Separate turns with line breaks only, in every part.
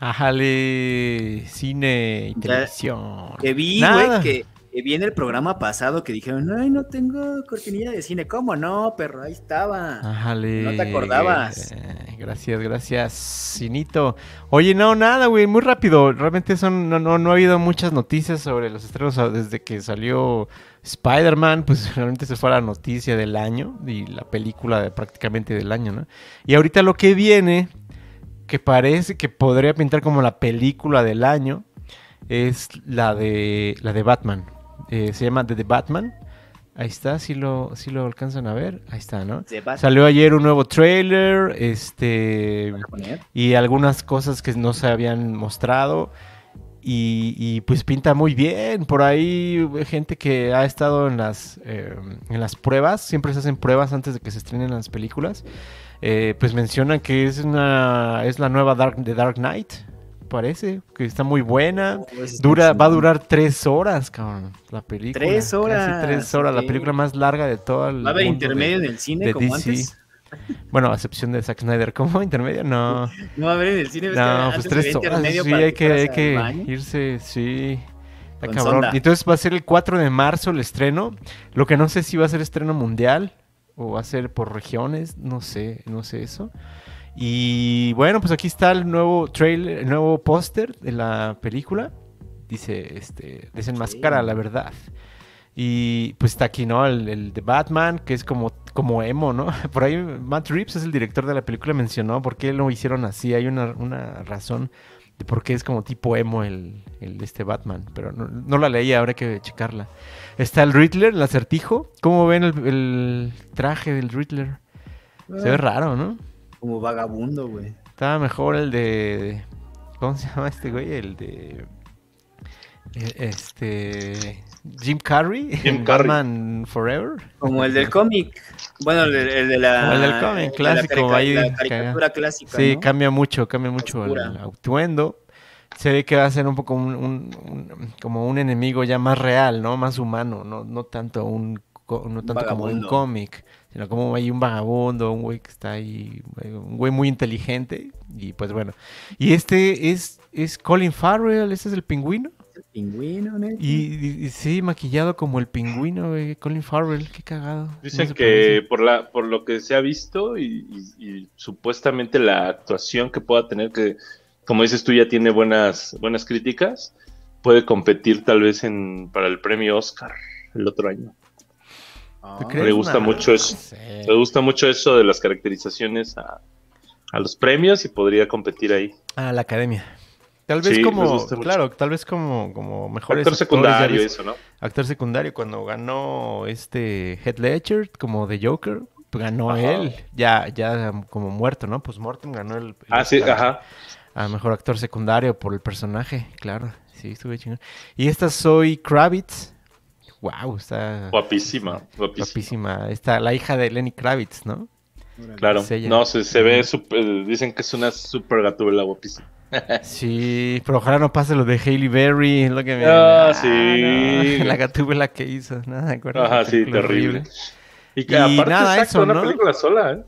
Ajale, cine y televisión. Que vi, güey, que, vi en el programa pasado que dijeron, ay, no tengo cortinilla de cine. ¿Cómo no, perro? Ahí estaba. Ajale. No te acordabas. Eh, gracias, gracias, Cinito. Oye, no, nada, güey, muy rápido. Realmente son, no, no, ha habido muchas noticias sobre los estrenos desde que salió Spider-Man, pues realmente se fue a la noticia del año y la película prácticamente del año, ¿no? Y ahorita lo que viene que parece que podría pintar como la película del año es la de, la de Batman. Eh, se llama The, Batman. Ahí está, si lo, si lo alcanzan a ver. Ahí está, ¿no? Salió ayer un nuevo trailer este, y algunas cosas que no se habían mostrado. Y, pues pinta muy bien. Por ahí gente que ha estado en las, eh, en las pruebas, siempre se hacen pruebas antes de que se estrenen las películas eh, pues mencionan que es una es la nueva Dark de Dark Knight parece que está muy buena oh, dura va a durar tres horas cabrón la película tres horas tres horas la película más larga de toda el va a haber intermedio en el cine como antes bueno, a excepción de Zack Snyder, ¿cómo? ¿Intermedio? No. No, a haber en el cine. No, pues tres horas. Sí, hay que, irse, sí. Está cabrón. Y entonces va a ser el 4 de marzo el estreno. Lo que no sé si va a ser estreno mundial o va a ser por regiones, no sé, no sé eso. Y bueno, pues aquí está el nuevo trailer, el nuevo póster de la película. Dice, este, desenmascara la verdad. Y pues está aquí, ¿no? el, de Batman, que es como como emo, ¿no? Por ahí Matt Reeves es el director de la película, mencionó por qué lo hicieron así. Hay una, razón de por qué es como tipo emo el, de este Batman, pero no, la leí, habrá que checarla. Está el Riddler, el acertijo. ¿Cómo ven el, traje del Riddler? Se ve ah. raro, ¿no? Como vagabundo, güey. Estaba mejor el de... ¿Cómo se llama este güey? El de... Eh, este. Jim Carrey. Jim Batman Forever. Como el del cómic. Bueno, el, de la. del cómic, clásico. La, clásica. Sí, cambia mucho, cambia mucho el, autuendo atuendo. Se ve que va a ser un poco un, como un enemigo ya más real, ¿no? Más humano, no, tanto un tanto como un cómic, sino como hay un vagabundo, un güey que está ahí, eh, un güey muy inteligente y pues bueno. Y este es es Colin Farrell, este es el pingüino pingüino, Y, sí, maquillado como el pingüino, Colin Farrell, qué cagado. Dicen que
por, la, por lo que se ha visto y, supuestamente la actuación que pueda tener, que como dices tú ya tiene buenas, buenas críticas, puede competir tal vez en, para el premio Oscar el otro año. me ah. gusta mucho eso. Me gusta mucho eso de las caracterizaciones a, a los premios y podría competir ahí.
A la academia. Tal vez como, claro, tal vez como, como mejores Actor secundario, eso, ¿no? Actor secundario, cuando ganó este Head Ledger como The Joker, pues ganó él, ya, ya como muerto, ¿no? Pues Morton ganó el. ah, sí, ajá. A mejor actor secundario por el personaje, claro. Sí, estuve chingón. Y esta soy Kravitz. Wow, está. Guapísima, guapísima. Guapísima. Está la hija de Lenny Kravitz, ¿no? Claro.
No, se, se ve, dicen que es una super la guapísima.
Sí, pero ojalá no pase lo de Hailey Berry, lo que me... Ah, sí. tuve la que hizo, Ajá, sí, terrible.
Y que aparte nada, una película sola, ¿eh?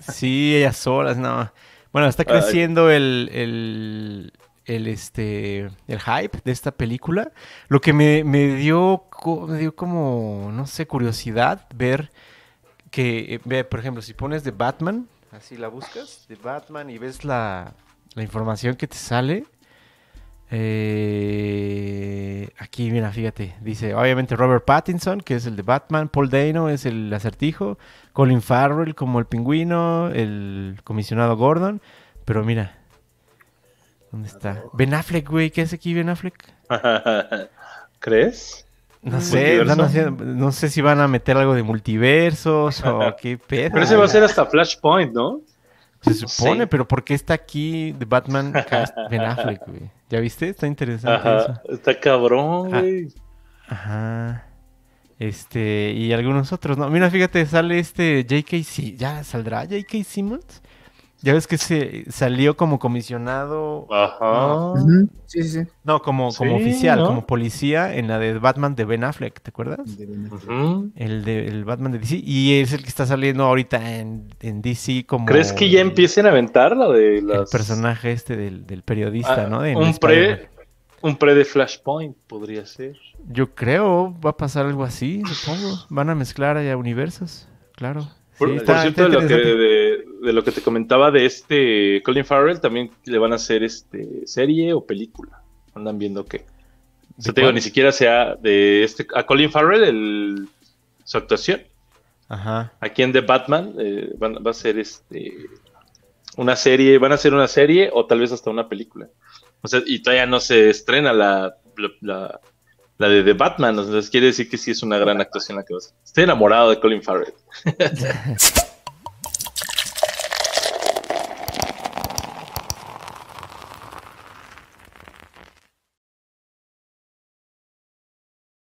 Sí, ella sola no. Bueno, está creciendo el, el, este, el hype de esta película. Lo que me, dio, dio como, no sé, curiosidad ver que, eh, por ejemplo, si pones de Batman, así la buscas, de Batman y ves la, la información que te sale. Eh, aquí, mira, fíjate. Dice, obviamente Robert Pattinson, que es el de Batman. Paul Dano es el acertijo. Colin Farrell como el pingüino. El comisionado Gordon. Pero mira. ¿Dónde está? Ben Affleck, güey. ¿Qué es aquí Ben Affleck?
¿Crees? No sé, no
sé si van a meter algo de multiversos
o qué pedo. Pero ese va a ser hasta Flashpoint, ¿no? Se supone,
pero ¿por qué está aquí The Batman Cast Ben Affleck, güey?
¿Ya viste? Está interesante Está cabrón, ah, güey.
ajá. Este, y algunos otros, ¿no? Mira, fíjate, sale este J.K. Simmons. ya saldrá J.K. Simmons. Ya ves que se salió como comisionado. Ajá. Sí, sí, No, como, como oficial, como policía en la de Batman de Ben Affleck, ¿te acuerdas? El de Batman de DC. Y es el que está saliendo ahorita en, en DC como. ¿Crees que
ya empiecen a aventar la de las... El personaje este del, periodista, ah, ¿no? un pre. de Flashpoint podría ser.
Yo creo, va a pasar algo así, supongo. Van a mezclar allá universos, claro. Por, cierto, lo que
de, de lo que te comentaba de este Colin Farrell, también le van a hacer este serie o película. Andan viendo que O te digo, ni siquiera sea de este. A Colin Farrell, el, su actuación. Ajá. Aquí en The Batman eh, va a ser este una serie, van a ser una serie o tal vez hasta una película. O sea, y todavía no se estrena la, la, la, de The Batman, o quiere decir que sí es una gran actuación la que va a Estoy enamorado de Colin Farrell.